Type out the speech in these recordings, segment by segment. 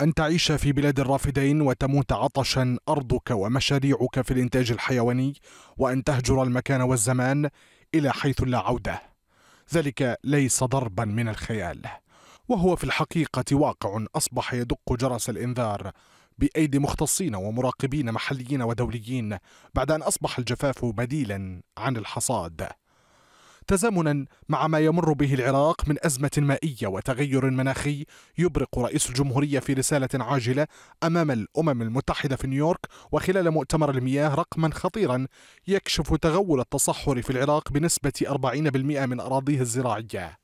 أن تعيش في بلاد الرافدين وتموت عطشا أرضك ومشاريعك في الإنتاج الحيواني وأن تهجر المكان والزمان إلى حيث لا عودة ذلك ليس ضربا من الخيال وهو في الحقيقة واقع أصبح يدق جرس الإنذار بأيدي مختصين ومراقبين محليين ودوليين بعد أن أصبح الجفاف بديلا عن الحصاد تزامنا مع ما يمر به العراق من أزمة مائية وتغير مناخي يبرق رئيس الجمهورية في رسالة عاجلة أمام الأمم المتحدة في نيويورك وخلال مؤتمر المياه رقما خطيرا يكشف تغول التصحر في العراق بنسبة 40% من أراضيه الزراعية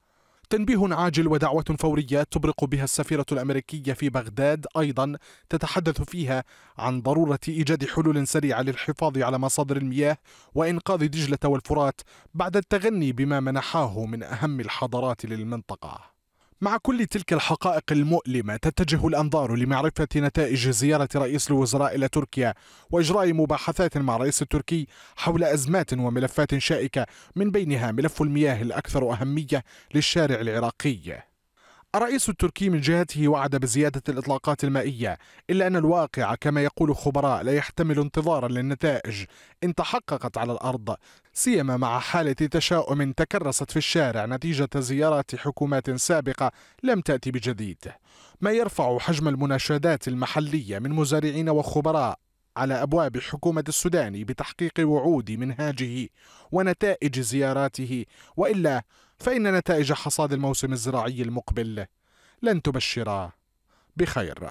تنبيه عاجل ودعوة فورية تبرق بها السفيرة الأمريكية في بغداد أيضا تتحدث فيها عن ضرورة إيجاد حلول سريعة للحفاظ على مصادر المياه وإنقاذ دجلة والفرات بعد التغني بما منحاه من أهم الحضارات للمنطقة مع كل تلك الحقائق المؤلمة تتجه الأنظار لمعرفة نتائج زيارة رئيس الوزراء إلى تركيا وإجراء مباحثات مع الرئيس التركي حول أزمات وملفات شائكة من بينها ملف المياه الأكثر أهمية للشارع العراقي الرئيس التركي من جهته وعد بزيادة الإطلاقات المائية إلا أن الواقع كما يقول خبراء لا يحتمل انتظارا للنتائج إن تحققت على الأرض سيما مع حالة تشاؤم تكرست في الشارع نتيجة زيارات حكومات سابقة لم تأتي بجديد ما يرفع حجم المناشدات المحلية من مزارعين وخبراء على ابواب حكومه السودان بتحقيق وعود منهاجه ونتائج زياراته والا فإن نتائج حصاد الموسم الزراعي المقبل لن تبشر بخير